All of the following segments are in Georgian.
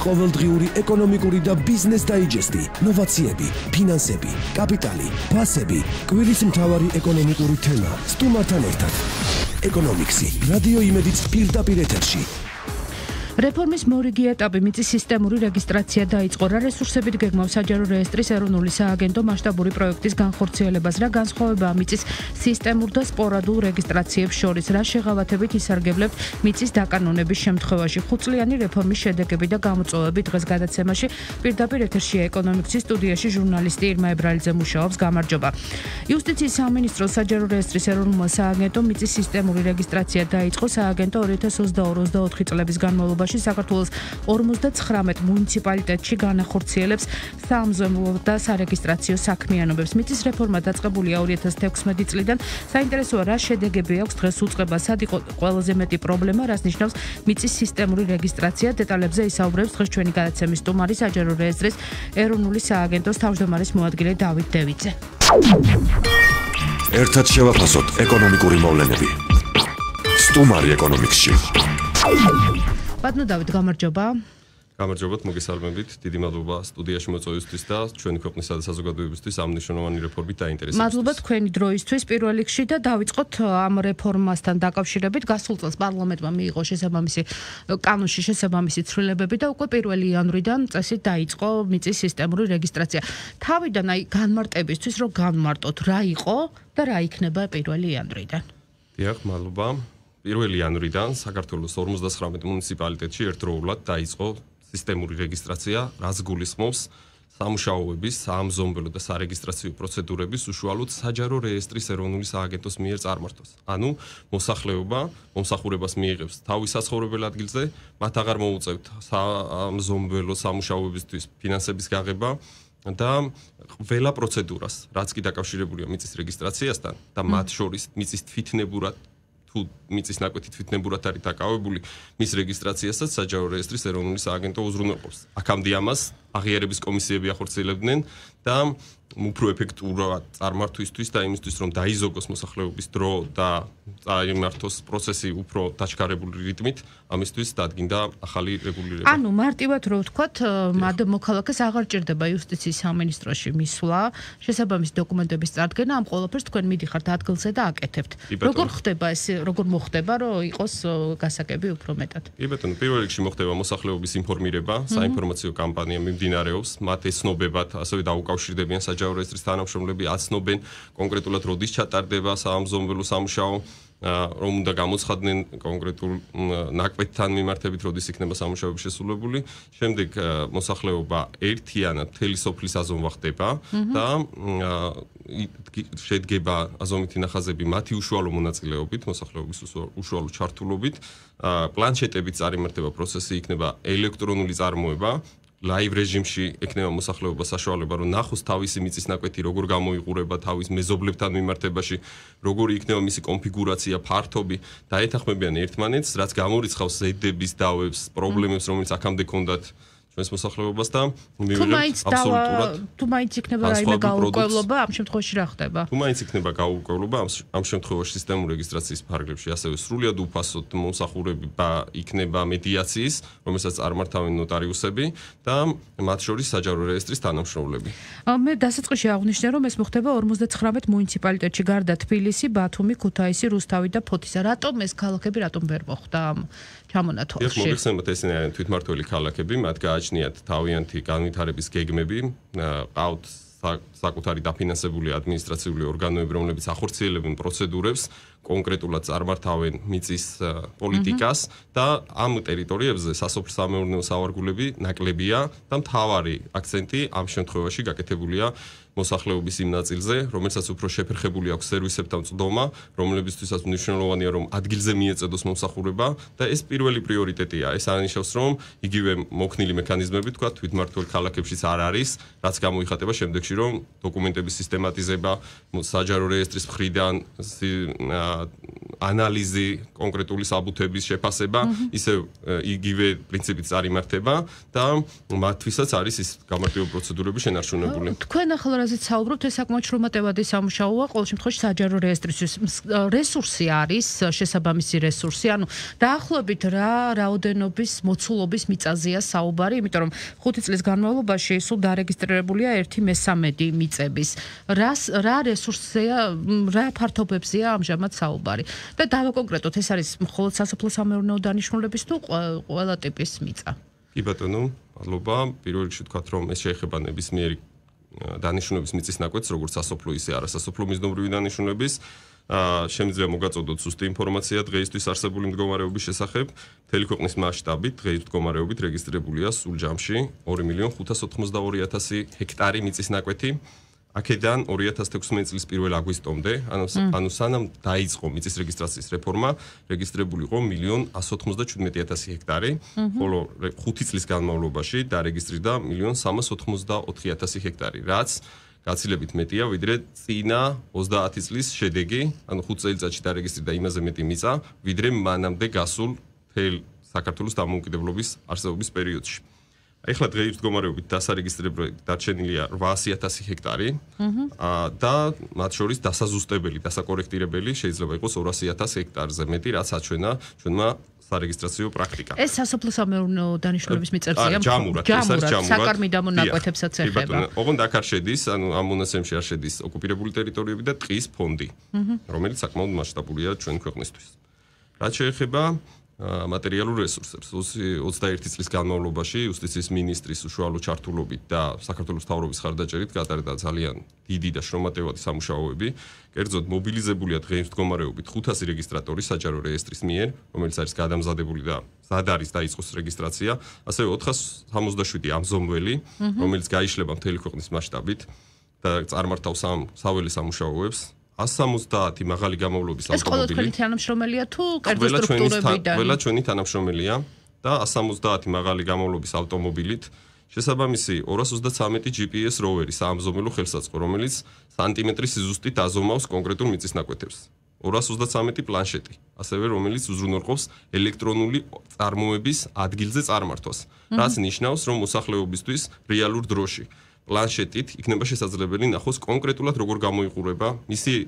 ყოველდღიური ეკონომიკური და ბიზნეს დაიჯესტი, ნოვაციები, ფინანსები, კაპიტალი, ფასები, კვირის მთავარი ეკონომიკური თემა, სტუმართან ერთად. ეკონომიკსი, რადიო იმედიც პირდაპირ ეთერში, რეფორმის მორიგი ეტაპი მიწის სისტემური რეგისტრაცია დაიწყო რა რესურსებით გეგმავს საჯარო რეესტრის ეროვნული სააგენტო მასშტაბური პროექტის განხორციელებას რა განსხვავებაა მიწის სისტემურ და სპორადულ რეგისტრაციებს შორის რა შეღავათებით ისარგებლებთ მიწის დაკანონების შემთხვევაში ხუთწლიანი რეფორმის შედეგები და გამოწვევები დღეს გადაცემაში პირდაპირ ეთერში ეკონომიკის სტუდიაში ჟურნალისტი ირმა ებრალიძე მუშაობს გამარჯობა იუსტიციის სამინისტროს საჯარო რეესტრის ეროვნულმა სააგენტომ მიწის სისტემური რეგისტრაცია დაიწყო სააგენტო 2022-24 წლების განმავლობაში ეპოქაში საქართველოს 59 მუნიციპალიტეტში განახორციელებს სამზომლო და სარეგისტრაციო საქმიანობებს. მიწის რეფორმა დაწყებულია 2016 წლიდან. საინტერესოა რა შედეგები აქვს დღეს უწყება სად იყო ყველაზე მეტი პრობლემა, რას ნიშნავს მიწის სისტემური რეგისტრაცია. დეტალებზე ისაუბრებს დღეს ჩვენი გადაცემის სტუმარი საჯარო რეესტრის ეროვნული სააგენტოს თავმჯდომარის მოადგილე დავით დევიძე. ერთად შევაფასოთ ეკონომიკური მოვლენები. სტუმარი ეკონომიკში. Oh, my God. ბატონო დავით გამარჯობა გამარჯობათ მოგესალმებით დიდი მადლობა სტუდიაში მოწვევისთვის და ჩვენი ქვეყნისა და საზოგადოებისთვის ამ ნიშნოვანი რეფორმით დაინტერესებისთვის მადლობა თქვენი დროისთვის პირველ რიგში და დავიწყოთ э, ამ რეფორმასთან დაკავშირებით გასულ წელს პარლამენტმა მიიღო შესაბამისი э, კანონში შესაბამისი ცვლილებები და უკვე 1 იანვრიდან წესით დაიწყო მიწის სისტემური რეგისტრაცია თავიდან აი განმარტებისთვის რომ განმარტოთ რა იყო და რა იქნება 1 იანვრიდან დიახ მადლობა 1 იანვრიდან საქართველოს 59 მუნიციპალიტეტში ერთდროულად დაიწყო სისტემური რეგისტრაცია, რაც გულისხმობს სამუშაოების, სამზომბლო და სარეგისტრაციო პროცედურების უშუალოდ საჯარო რეესტრის ეროვნული სააგენტოს მიერ წარმართვას. ანუ მოსახლეობა მომსახურებას მიიღებს თავის საცხოვრებელ ადგილზე, მათ აღარ მოუწევთ სამზომბლო სამუშაოებისთვის ფინანსების გაღება და ყველა პროცედურას, რაც კი დაკავშირებულია მიწის რეგისტრაციასთან და მათ შორის მიწის თვითნებურად თუ მიწის ნაკვეთი თვითნებურად არის დაკავებული მის რეგისტრაციასაც საჯარო რეესტრის ეროვნული სააგენტო უზრუნველყოფს. აქამდე ამას აღიარების კომისიები ახორციელებდნენ და უფრო ეფექტურად წარმართვისთვის და იმისთვის რომ დაიზოგოს მოსახლეობის დრო და წარიმართოს პროცესი უფრო დაჩქარებული რიტმით, ამისთვის დადგინდა ახალი რეგულირება. ანუ მარტივად რო ვთქვათ, მად მოქალაქეს აღარ ჭირდება იუსტიციის სამინისტროში მისვლა, შესაბამის დოკუმენტების წარდგენა, ამ ყველაფერს თქვენ მიდიხართ ადგილზე და აკეთებთ. როგორ ხდება ეს, როგორ მოხდება, რომ იყოს გასაგები უფრო მეტად? კი ბეტონო, პირველ რიგში მოხდება მოსახლეობის ინფორმირება, საინფორმაციო კამპანია მიმდინარეობს, მათ ეცნობებათ, ასევე დაუკ უკავშირდებიან საჯარო რეესტრის თანამშრომლები აცნობენ კონკრეტულად როდის ჩატარდება სამზომბლო სამუშაო რომ უნდა გამოცხადნენ კონკრეტულ ნაკვეთთან მიმართებით როდის იქნება სამუშაოები შესრულებული. შემდეგ მოსახლეობა ერთიანად თელისოფლის აზომვა ხდება და შედგება აზომითი ნახაზები მათი უშუალო მონაწილეობით, მოსახლეობის უშუალო ჩართულობით. პლანშეტებით წარიმართება პროცესი იქნება ელექტრონული წარმოება, ლაივ რეჟიმში ექნება მოსახლეობა საშუალება რომ ნახოს თავისი მიწის ნაკვეთი როგორ გამოიყურება თავის მეზობლებთან მიმართებაში როგორი იქნება მისი კონფიგურაცია ფართობი და ეთანხმებიან ერთმანეთს რაც გამორიცხავს ზედების დავებს პრობლემებს რომელიც აქამდე კონდათ ჩვენს მოსახლეობას და მივიღებთ აბსოლუტურად თუ მაინც იქნება რაიმე გაუკვევლობა ამ შემთხვევაში რა ხდება თუ მაინც იქნება გაუკვევლობა ამ შემთხვევაში სისტემურ რეგისტრაციის ფარგლებში ასევე სრულიად უფასოდ მომსახურები იქნება მედიაციის რომელსაც წარმართავენ ნოტარიუსები და მათ შორის საჯარო რეესტრის თანამშრომლები მე დასაწყისში აღვნიშნე რომ ეს მოხდება 59 მუნიციპალიტეტში გარდა თბილისი ბათუმი ქუთაისი რუსთავი და ფოთისა რატომ ეს ქალაქები რატომ ვერ მოხდა ამ ჩამონათვალში. ეს მოიხსენებათ ესენი არიან თვითმართველი ქალაქები, მათ გააჩნიათ თავიანთი განვითარების გეგმები, ყავთ საკუთარი დაფინანსებული ადმინისტრაციული ორგანოები, რომლებიც ახორციელებენ პროცედურებს, კონკრეტულად წარმართავენ მიწის პოლიტიკას და ამ ტერიტორიებზე სასოფლო-სამეურნეო სავარგულები ნაკლებია და მთავარი აქცენტი ამ შემთხვევაში გაკეთებულია მოსახლეობის იმ ნაწილზე, რომელსაც უფრო შეფერხებული აქვს სერვისებთან წდომა, რომლებისთვისაც მნიშვნელოვანია, რომ ადგილზე მიეწოდოს მომსახურება და ეს პირველი პრიორიტეტია. ეს არნიშნავს, რომ იგივე მოქნილი მექანიზმები, თქვა, თვითმართველ ქალაქებშიც არ არის, რაც გამოიხატება შემდეგში, რომ დოკუმენტების სისტემატიზება, საჯარო რეესტრის მხრიდან, uh, ანალიზი კონკრეტული საბუთების შეფასება ისე იგივე პრინციპით წარიმართება და მათთვისაც არის ის გამარტივებული პროცედურები შენარჩუნებული. თქვენ ახლა რაზეც საუბრობთ ეს საკმაოდ შრომატევადი სამუშაოა, ყოველ შემთხვევაში საჯარო რეესტრის რესურსი არის, შესაბამისი რესურსი, ანუ დაახლოებით რა რაოდენობის მოცულობის მიწაზეა საუბარი, იმიტომ რომ 5 წლის განმავლობაში სულ დარეგისტრირებულია 1/13 მიწების. რა რა რესურსია, რა ფართობებზია ამჟამად საუბარი? და დავაკონკრეტოთ ეს არის მხოლოდ სასოფლო სამეურნეო დანიშნულების თუ ყველა ტიპის მიწა კი ბატონო მადლობა პირველ რიგში თქვა რომ ეს შეეხება ნებისმიერი დანიშნულების მიწის ნაკვეთს როგორც სასოფლო ისე არასასოფლო მიზნობრივი დანიშნულების ა შემიძლია მოგაწოდოთ ზუსტი ინფორმაცია დღეისთვის არსებული მდგომარეობის შესახებ. მთელი ქვეყნის მასშტაბით დღეის მდგომარეობით რეგისტრირებულია სულ ჯამში 2.582.000 ჰექტარი მიწის ნაკვეთი. აქედან 2016 წლის 1 აგვისტომდე, ანუ ანუ სანამ დაიწყო მიწის რეგისტრაციის რეფორმა, რეგისტრირებული იყო 1.197.000 ჰექტარი, ხოლო 5 წლის განმავლობაში დარეგისტრირდა 1.394.000 ჰექტარი, რაც გაცილებით მეტია ვიდრე წინა 30 წლის შედეგი, ანუ 5 წელიწადში დარეგისტრირდა იმაზე მეტი მიწა, ვიდრე მანამდე გასულ თელ საქართველოს დამოუკიდებლობის არსებობის პერიოდში. ეხლა დღეის მდგომარეობით დასარეგისტრირებული დაჩენილია 800.000 ჰექტარი. აა და მათ შორის დასაზუსტებელი, დასაკორექტირებელი შეიძლება იყოს 200.000 ჰექტარზე მეტი, რაც აჩვენა ჩვენმა სარეგისტრაციო პრაქტიკა. ეს სასოფლო სამეურნეო დანიშნულების მიწებზეა. აა ჯამურად, ეს არის ჯამურად. საკარმი დამონაკვეთებსაც ეხება. კი ბატონო, ოღონ და ქარ შედის, ანუ ამ მონასემში არ შედის ოკუპირებული ტერიტორიები და ტყის ფონდი, რომელიც საკმაოდ მასშტაბურია ჩვენი ქვეყნისთვის. რაც შეეხება აა მატერიალურ რესურსებს. 21 წლის განმავლობაში უსტიციის მინისტრის უშუალო ჩართულობით და საქართველოს თავრობის ხარდაჭერით გატარდა ძალიან დიდი და შრომატევადი სამუშაოები. კერძოდ მობილიზებულია დღეის მდგომარეობით 500 რეგისტრატორი საჯარო რეესტრის მიერ, რომელიც არის გადამზადებული და ზად არის დაიწყოს რეგისტრაცია, ასევე 467 ამზომველი, რომელიც გაიშლება მთელი ქვეყნის მასშტაბით და წარმართავს ამ საველე სამუშაოებს. 160 მაღალი გამავლობის ავტომობილი. ეს ყველა ჩვენი თანამშრომელია თუ კერძო სტრუქტურებიდან? ყველა ჩვენი თანამშრომელია და 160 მაღალი გამავლობის ავტომობილით შესაბამისი 233 GPS როვერი სამზომელო ხელსაწყო, რომელიც სანტიმეტრის სიზუსტით აზომავს კონკრეტულ მიწისნაკვეთებს. 233 პლანშეტი, ასევე რომელიც უზრუნველყოფს ელექტრონული წარმოების ადგილზე წარმართვას, რაც ნიშნავს, რომ მოსახლეობისთვის რეალურ დროში პლანშეტით იქნება შესაძლებელი ნახოს კონკრეტულად როგორ გამოიყურება მისი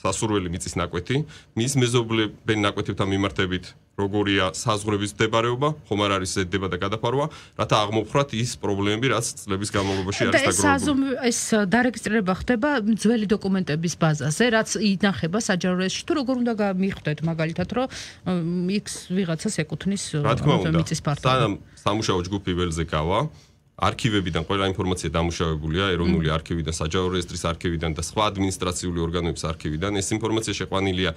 სასურველი მიწის ნაკვეთი, მის მეზობლებენ ნაკვეთებთან მიმართებით როგორია საზღვრების მდებარეობა, ხომ არ არის ზედება და გადაფარვა, რათა აღმოფხვრათ ის პრობლემები, რაც წლების განმავლობაში არის დაგროვილი. ეს საზომო ეს დარეგისტრება ხდება ძველი დოკუმენტების ბაზაზე, რაც ინახება საჯაროებში, თუ როგორ უნდა მიხვდეთ მაგალითად, რომ X ვიღაცას ეკუთვნის მიწის პარტია. რა თქმა უნდა, სამუშაო ჯგუფი ველზე გავა. აა არქივებიდან ყველა ინფორმაცია დამუშავებულია ეროვნული არქივიდან, საჯარო რეესტრის არქივიდან და სხვა ადმინისტრაციული ორგანოების არქივიდან. ეს ინფორმაცია შეყვანილია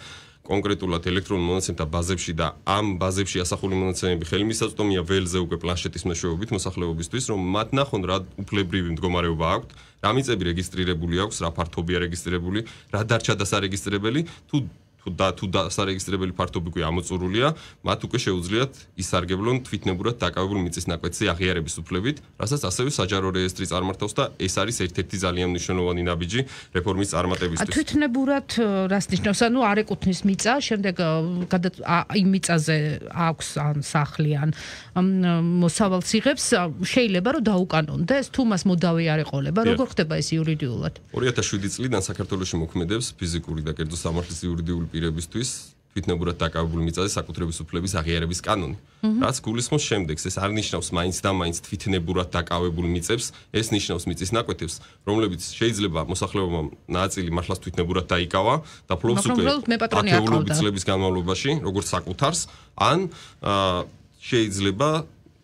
კონკრეტულად ელექტრონულ მონაცემთა ბაზებში და ამ ბაზებში ასახული მონაცემები ხელმისაწვდომია ველზე უკვე პლანშეტის მეშვეობით მოსახლეობისთვის, რომ მათ ნახონ რა უფლებრივი მდგომარეობა აქვს, რა მიწები რეგისტრირებული აქვს, რა ფართობია რეგისტრირებული, რა დარჩა დასარეგისტრირებელი, თუ თუ და თუ დასარეგისტრირებელი ფართობი კი ამოწურულია, მათ უკვე შეუძლიათ ისარგებლონ თვითნებურად დაკავებულ მიწისნაკვეთზე აღიარების უფლებით, რასაც ასევე საჯარო რეესტრი წარმართავს და ეს არის ერთ-ერთი ძალიან მნიშვნელოვანი ნაბიჯი რეფორმის წარმატებისთვის. თვითნებურად რას ნიშნავს? ანუ არ ეკუთვნის მიწა, შემდეგ იმ მიწაზე აქვს ან სახლი ან მოსავალს იღებს, შეიძლება რომ დაუკანონდეს, თუ მას მოდავე არ ეყოლება. როგორ ხდება ეს იურიდიულად? 2007 წლიდან საქართველოს მოქმედებს ფიზიკური და კერძო სამართლის იურიდიული პირებისთვის ფიტნებურად დაკავებული მიწაზე საკუთრების უფლების აღიარების კანონი. რაც გულისხმობს შემდეგს, ეს არ ნიშნავს მაინც და მაინც თვითნებურად დაკავებულ მიწებს, ეს ნიშნავს მიწის ნაკვეთებს, რომლებიც შეიძლება მოსახლეობამ ნაწილი მართლაც თვითნებურად დაიკავა და ფლობს უკვე პატრონიატის წლების განმავლობაში, როგორც საკუთარს, ან შეიძლება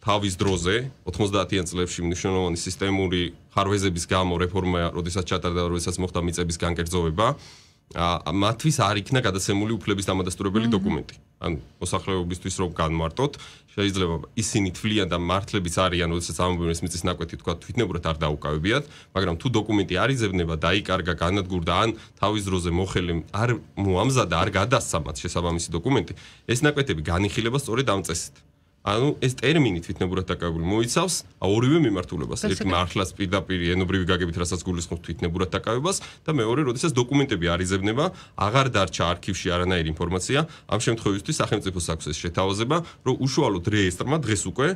თავის დროზე 90-იან წლებში მნიშვნელოვანი სისტემური ხარვეზების გამო რეფორმა, როდესაც ჩატარდა, როდესაც მოხდა მიწების განკერძოება, მათთვის არ იქნა გადასემული უფლების დამადასტურებელი დოკუმენტი. ან მოსახლეობისთვის რომ განმარტოთ, შეიძლება ისინი თვლიან და მართლებიც არიან, როდესაც ამბობენ მისის ნაკვეთი თქვა თვითნებურად არ დაუკავებიათ, მაგრამ თუ დოკუმენტი არ იზებნება, დაიკარგა, განადგურდა ან თავის ძროზე მოხელი არ მოამზადა, არ გადასცა მათ შესაბამისი დოკუმენტი, ეს ნაკვეთები განიღილება სწორედ ამ წესით. ანუ ეს ტერმინი თვითნებურად დაკავებული მოიცავს ორივე მიმართულებას ერთ მართლას პირდაპირ ენობრივი გაგებით რასაც გულისხმობთ თვითნებურად დაკავებას და მეორე როდესაც დოკუმენტები არიზებნება აღარ დარჩა არქივში არანაირი ინფორმაცია ამ შემთხვევაში სახელმწიფოს აქვს ეს შეთავაზება რომ უშუალოდ რეესტრმა დღეს უკვე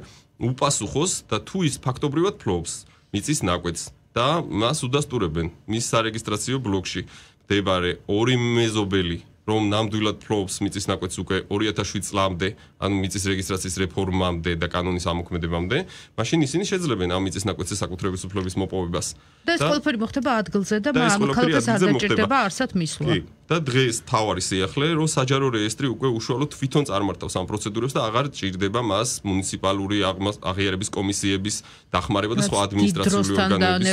უპასუხოს და თუ ის ფაქტობრივად ფლობს მიწის ნაკვეთს და მას უდასტურებენ მის სარეგისტრაციო ბლოკში მდებარე ორი მეზობელი რომ ნამდვილად ფლობს მიწის ნაკვეთს უკვე 2007 წლამდე, ანუ მიწის რეგისტრაციის რეფორმამდე და კანონის ამოქმედებამდე, მაშინ ისინი შეძლებენ ამ მიწის ნაკვეთზე საკუთრების უფლების მოპოვებას. და ეს ყველაფერი მოხდება ადგილზე და ამ ქალაქის ადგილზე მოხდება არსად მისვლა. კი. და დღეს თავარი სიახლე რომ საჯარო რეესტრი უკვე უშუალოდ თვითონ წარმართავს ამ პროცედურებს და აღარ ჭირდება მას მუნიციპალური აღიარების კომისიების დახმარება და სხვა ადმინისტრაციული ორგანოების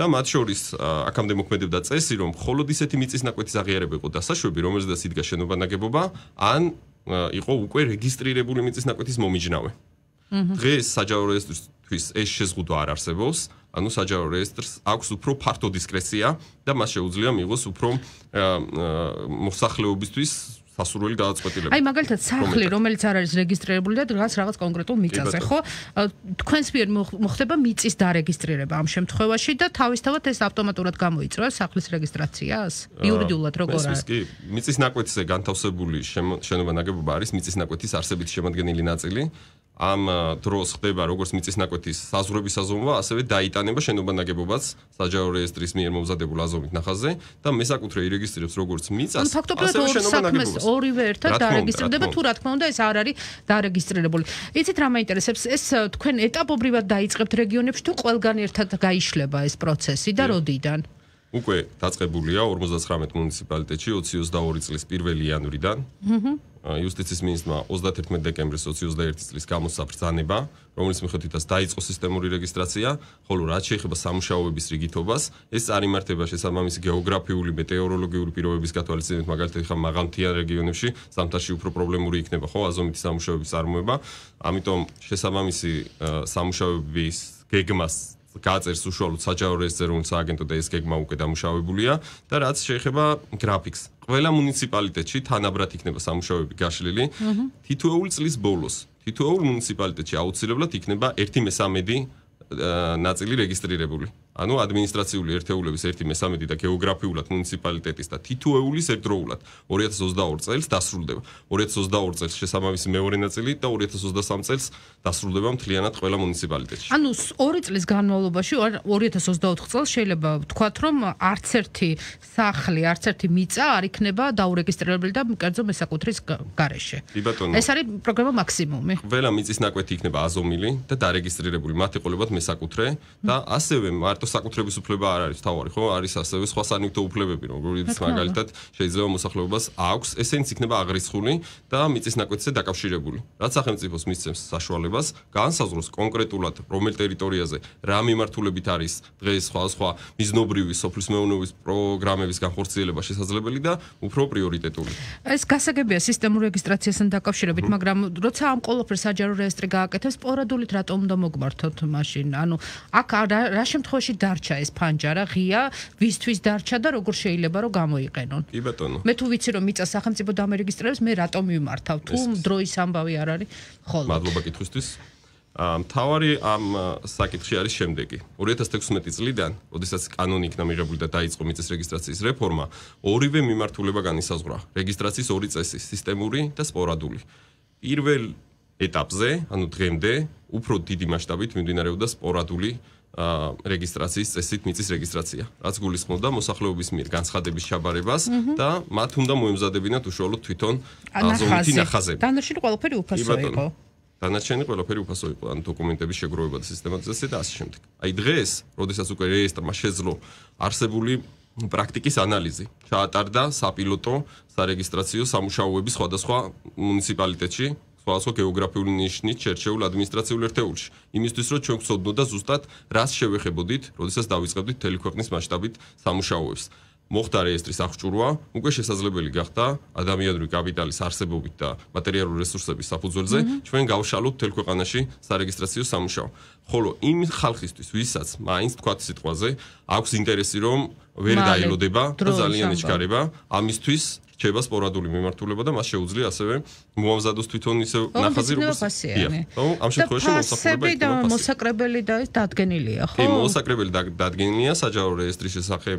და მათ შორის აქამდე მოქმედებდა წესი რომ მხოლოდ ისეთი მიწისნაკვეთის აღიარება იყო დასაშვები რომელზე და სიდგა შენობა ნაგებობა ან იყო უკვე რეგისტრირებული მიწისნაკვეთის მომიჯნავე დღეს საჯარო რეესტრის ეს შეზღუდვა არ არსებობს ანუ საჯარო რეესტრს აქვს უფრო ფართო დისკრეცია და მას შეუძლია მიიღოს უფრო მოსახლეობისთვის სასურველი გადაწყვეტილება. აი მაგალითად სახლი, რომელიც არ არის რეგისტრირებული და რაღაც რაღაც კონკრეტულ მიწაზე, ხო? თქვენს მიერ მოხდება მიწის დარეგისტრირება ამ შემთხვევაში და თავისთავად ეს ავტომატურად გამოიწვევს სახლის რეგისტრაციას იურიდიულად როგორ არის? ეს კი, მიწის ნაკვეთზე განთავსებული შენობა ნაგებობა არის მიწის ნაკვეთის არსებითი შემადგენელი ნაწილი. ამ დროს ხდება როგორც მიწისნაკვეთის საზღვრების საზომვა, ასევე დაიტანება შენობა ნაგებობაც საჯარო რეესტრის მიერ მომზადებულ აზომით ნახაზზე და მესაკუთრე ირეგისტრირებს როგორც მიწას. ანუ ფაქტობრივად ორ საქმეს ორივე ერთად დარეგისტრირდება, თუ რა თქმა უნდა ეს არ არის დარეგისტრირებული. იცით რა მაინტერესებს? ეს თქვენ ეტაპობრივად დაიწყებთ რეგიონებში თუ ყველგან ერთად გაიშლება ეს პროცესი და როდიდან? უკვე დაწყებულია 59 მუნიციპალიტეტში 2022 წლის 1 იანვრიდან. აჰა. იუსტიციის მინისტრმა 31 დეკემბრის 2021 წლის გამოსაბრძანება, რომელიც მიხედვით ის დაიწყო სისტემური რეგისტრაცია, ხოლო რაც შეეხება სამუშაოების რიგითობას, ეს წარიმართება შესაბამისი გეოგრაფიული მეტეოროლოგიური პირობების გათვალისწინებით, მაგალითად, ხა მაღალმთიან რეგიონებში სამთარში უფრო პრობლემური იქნება, ხო, აზომით სამუშაოების წარმოება. ამიტომ შესაბამისი სამუშაოების გეგმას გაწერს უშუალოდ საჯარო რეზერვზე, როცა აგენტო და ეს გეგმა უკვე დამუშავებულია და რაც შეეხება გრაფიკს. ყველა მუნიციპალიტეტში თანაბრად იქნება სამუშაოები გაშლილი თითოეული წლის ბოლოს. თითოეულ მუნიციპალიტეტში აუცილებლად იქნება 1-3 ნაწილი რეგისტრირებული. ანუ ადმინისტრაციული ერთეულების 1/3 და გეოგრაფიულად მუნიციპალიტეტის და თითოეულის ერთდროულად 2022 წელს დასრულდება. 2022 წელს შესაბამისი მეორე ნაწილი და 2023 წელს დასრულდება მთლიანად ყველა მუნიციპალიტეტში. ანუ 2 წლის განმავლობაში 2024 წელს შეიძლება ვთქვათ, რომ არც ერთი სახლი, არც ერთი მიწა არ იქნება დაურეგისტრირებული და კერძო მესაკუთრის გარეშე. ეს არის პროგრამა მაქსიმუმი. ყველა მიწის ნაკვეთი იქნება აზომილი და დარეგისტრირებული მათი ყოლებად მესაკუთრე და ასევე მარტო ფაქტო საკუთრების უფლება არ არის თავარი ხო არის ასევე სხვა სანიუტო უფლებები რომ მაგალითად შეიძლება მოსახლეობას აქვს ესენც იქნება აღრიცხული და მიწის ნაკვეთზე დაკავშირებული რაც სახელმწიფოს მისცემს საშუალებას განსაზღვროს კონკრეტულად რომელ ტერიტორიაზე რა მიმართულებით არის დღეს სხვა სხვა მიზნობრივი სოფლის მეურნეობის პროგრამების განხორციელება შესაძლებელი და უფრო პრიორიტეტული ეს გასაგებია სისტემურ რეგისტრაციასთან დაკავშირებით მაგრამ როცა ამ ყოველფერ საჯარო რეესტრი გააკეთებს პორადულით რატომ უნდა მოგმართოთ მაშინ ანუ აქ რა შემთხვევაში ბოლოში დარჩა ეს ფანჯარა ღია, ვისთვის დარჩა და როგორ შეიძლება რომ გამოიყენონ? კი ბატონო. მე თუ ვიცი რომ მიწა სახელმწიფო დამერეგისტრირებს, მე რატომ მიმართავ? თუ დროის ამბავი არ არის, ხოლმე. მადლობა კითხვისთვის. ამ თავარი ამ საკითხში არის შემდეგი. 2016 წლიდან, როდესაც კანონი იქნა მიღებული და დაიწყო მიწის რეგისტრაციის რეფორმა, ორივე მიმართულება განისაზღვრა. რეგისტრაციის ორი წესი, სისტემური და სპორადული. პირველ ეტაპზე, ანუ დღემდე, უფრო დიდი მასშტაბით მიმდინარეობდა სპორადული რეგისტრაციის წესით მიწის რეგისტრაცია, რაც გულისხმობდა მოსახლეობის მიერ განცხადების ჩაბარებას და მათ უნდა მოემზადებინათ უშუალოდ თვითონ აზოვითი ნახაზები. დანარჩენი ყველაფერი უფასო იყო. დანარჩენი ყველაფერი უფასო იყო, ან დოკუმენტების შეგროვება და სისტემატიზაცია და ასე შემდეგ. აი დღეს, როდესაც უკვე რეესტრმა შეძლო არსებული პრაქტიკის ანალიზი, ჩაატარდა საპილოტო სარეგისტრაციო სამუშაოები სხვადასხვა მუნიციპალიტეტში, სხვადასხვა გეოგრაფიული ნიშნით შერჩეულ ადმინისტრაციულ ერთეულში. იმისთვის, რომ ჩვენ გვცოდნოდა ზუსტად რას შევეხებოდით, როდესაც დავიწყებდით მთელი ქვეყნის მასშტაბით სამუშაოებს. მოხდა რეესტრის აღჭურვა, უკვე შესაძლებელი გახდა ადამიანური კაპიტალის არსებობით და მატერიალური რესურსების საფუძველზე ჩვენ გავშალოთ თელ ქვეყანაში სარეგისტრაციო სამუშაო. ხოლო იმ ხალხისთვის, ვისაც მაინც თქვა სიტყვაზე, აქვს ინტერესი, რომ ვერ დაილოდება და ძალიან ეჩქარება, ამისთვის ჩება სპორადული მიმართულება და მას შეუძლია ასევე მომამზადოს თვითონ ისე ნახაზი როგორც ისეა. ხო, ამ შემთხვევაში მოსაკრებელი და მოსაკრებელი და ეს დადგენილია, ხო? კი, მოსაკრებელი დადგენილია საჯარო რეესტრის შესახე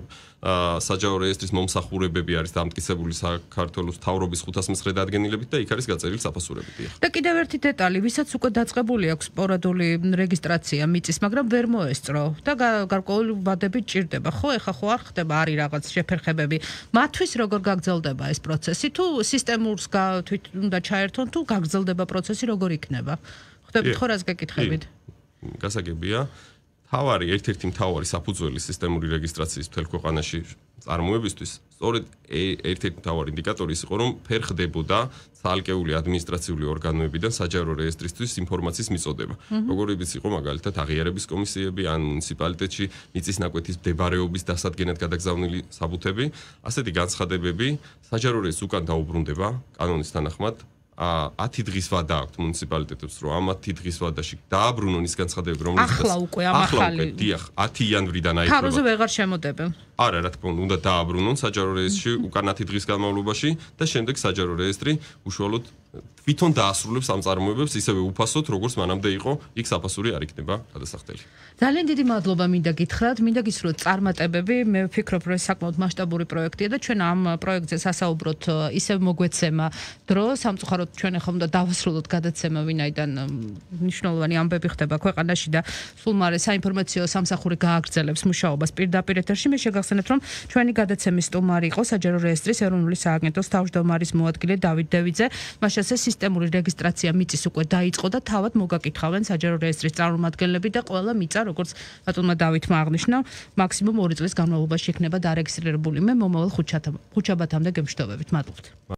საჯარო რეესტრის მომსახურებები არის დამტკიცებული საქართველოს თავრობის 509-ე დადგენილებით და იქ არის გაწერილი საფასურებები. და კიდევ ერთი დეტალი, ვისაც უკვე დაწყებული აქვს სპორადული რეგისტრაცია ოპერაცია მიწის, მაგრამ ვერ მოესწრო და გარკვეული ბადები ჭირდება. ხო, ეხა ხო არ ხდება არი რაღაც შეფერხებები. მათთვის როგორ გაგრძელდება ეს პროცესი? თუ სისტემურს თვით უნდა ჩაერთონ, თუ გაგრძელდება პროცესი როგორ იქნება? ხდებით ხო რას გეკითხებით? გასაგებია. თავარი, ერთ-ერთი მთავარი საფუძველი სისტემური რეგისტრაციის თელ ქვეყანაში წარმოებისთვის სწორედ ერთ-ერთი მთავარი ინდიკატორი ის იყო რომ ფერხდებოდა ცალკეული ადმინისტრაციული ორგანოებიდან საჯარო რეესტრისთვის ინფორმაციის მიწოდება. როგორც ის იყო მაგალითად აღიარების კომისიები ან მუნიციპალიტეტში მიწის ნაკვეთის მდებარეობის დასადგენად გადაგზავნილი საბუთები, ასეთი განცხადებები საჯარო რეესტრს უკან დაუბრუნდება კანონის თანახმად. ა 10 დღის ვადა აქვს მუნიციპალიტეტებს რომ ამ 10 დღის ვადაში დააბრუნონ ის განცხადებები რომლებიც ახლა უკვე ამახალი ახლა უკვე დიახ 10 იანვრიდან აიწყება. ხაროზე ვეღარ შემოდებ. არა რა თქმა უნდა უნდა დააბრუნონ საჯარო რეესტრში უკანათი დღის განმავლობაში და შემდეგ საჯარო რეესტრი უშუალოდ თვითონ დაასრულებს ამ წარმოებებს ისევე უფასოდ როგორც მანამდე იყო იქ საფასური არ იქნება გადასახდელი ძალიან დიდი მადლობა მინდა გითხრათ მინდა გისურვოთ წარმატებები მე ვფიქრობ რომ ეს საკმაოდ მასშტაბური პროექტია და ჩვენ ამ პროექტზე სასაუბროთ ისევ მოგვეცემა დრო სამწუხაროდ ჩვენ ახლა უნდა დავასრულოთ გადაცემა ვინაიდან მნიშვნელოვანი ამბები ხდება ქვეყანაში და სულ მარე საინფორმაციო სამსახური გააგრძელებს მუშაობას პირდაპირ ეთერში მე შეგა გახსენებთ, რომ ჩვენი გადაცემის სტუმარი იყო საჯარო რეესტრის ეროვნული სააგენტოს თავმჯდომარის მოადგილე დავით დევიძე. მას შესაძლოა სისტემური რეგისტრაცია მიწის უკვე დაიწყო და თავად მოგაკითხავენ საჯარო რეესტრის წარმომადგენლები და ყველა მიწა, როგორც ბატონმა დავითმა აღნიშნა, მაქსიმუმ 2 წლის განმავლობაში იქნება დარეგისტრირებული. მე მომავალ ხუთშაბათამდე გემშთობებით. მადლობთ.